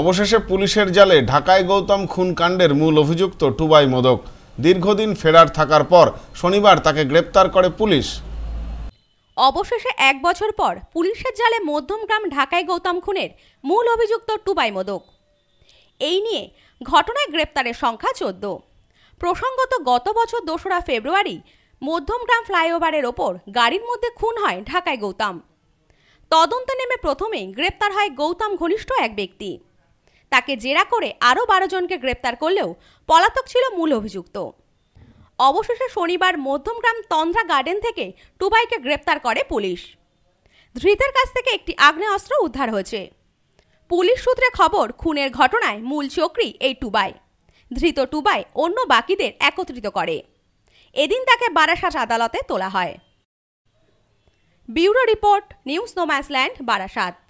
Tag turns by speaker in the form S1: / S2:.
S1: অবশেষে পুলিশের জালে ঢাকায় গৌতম খুনকাণ্ডের মূল অভিযুক্ত টুবাই মোদক দীর্ঘদিন ফেরার থাকার পর শনিবার তাকে গ্রেপ্তার করে পুলিশ
S2: অবশেষে এক বছর পর পুলিশের জালে মধ্যমগ্রাম ঢাকায় গৌতম খুনের মূল অভিযুক্ত টুবাই মোদক এই নিয়ে ঘটনায় গ্রেপ্তারের সংখ্যা চোদ্দ প্রসঙ্গত গত বছর দোসরা ফেব্রুয়ারি মধ্যমগ্রাম ফ্লাইওভারের ওপর গাড়ির মধ্যে খুন হয় ঢাকায় গৌতম তদন্তে নেমে প্রথমেই গ্রেপ্তার হয় গৌতম ঘনিষ্ঠ এক ব্যক্তি তাকে জেরা করে আরও বারো জনকে গ্রেপ্তার করলেও পলাতক ছিল মূল অভিযুক্ত অবশেষে শনিবার মধ্যমগ্রাম তন্দ্রা গার্ডেন থেকে টুবাইকে গ্রেপ্তার করে পুলিশ ধৃতের কাছ থেকে একটি আগ্নেয়াস্ত্র উদ্ধার হয়েছে পুলিশ সূত্রে খবর খুনের ঘটনায় মূল চক্রি এই টুবাই ধৃত টুবাই অন্য বাকিদের একত্রিত করে এদিন তাকে বারাসাত আদালতে তোলা হয় ব্যুরো রিপোর্ট নিউজ নোম্যাসল্যান্ড বারাসাত